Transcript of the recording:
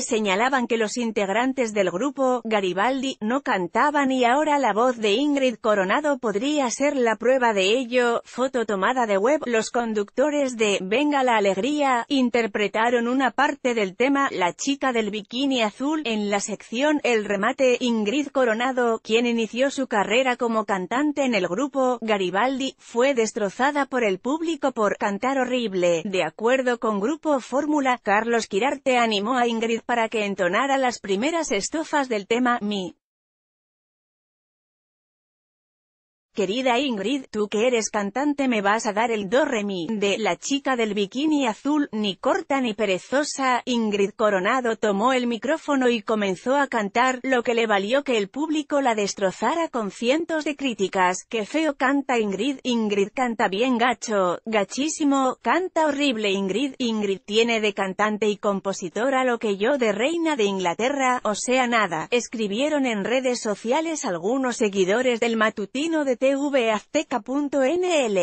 señalaban que los integrantes del grupo, Garibaldi, no cantaban y ahora la voz de Ingrid Coronado podría ser la prueba de ello, foto tomada de web, los conductores de Venga la Alegría, interpretaron una parte del tema, la chica del bikini azul, en la sección El remate, Ingrid Coronado, quien inició su carrera como cantante en el grupo, Garibaldi, fue destrozada por el público por cantar horrible, de acuerdo con Grupo Fórmula, Carlos Quirarte animó a Ingrid para que entonara las primeras estofas del tema Mi. Querida Ingrid, tú que eres cantante me vas a dar el do re mi, de la chica del bikini azul, ni corta ni perezosa, Ingrid Coronado tomó el micrófono y comenzó a cantar, lo que le valió que el público la destrozara con cientos de críticas, que feo canta Ingrid, Ingrid canta bien gacho, gachísimo, canta horrible Ingrid, Ingrid tiene de cantante y compositora lo que yo de reina de Inglaterra, o sea nada, escribieron en redes sociales algunos seguidores del matutino de tvazteca.nl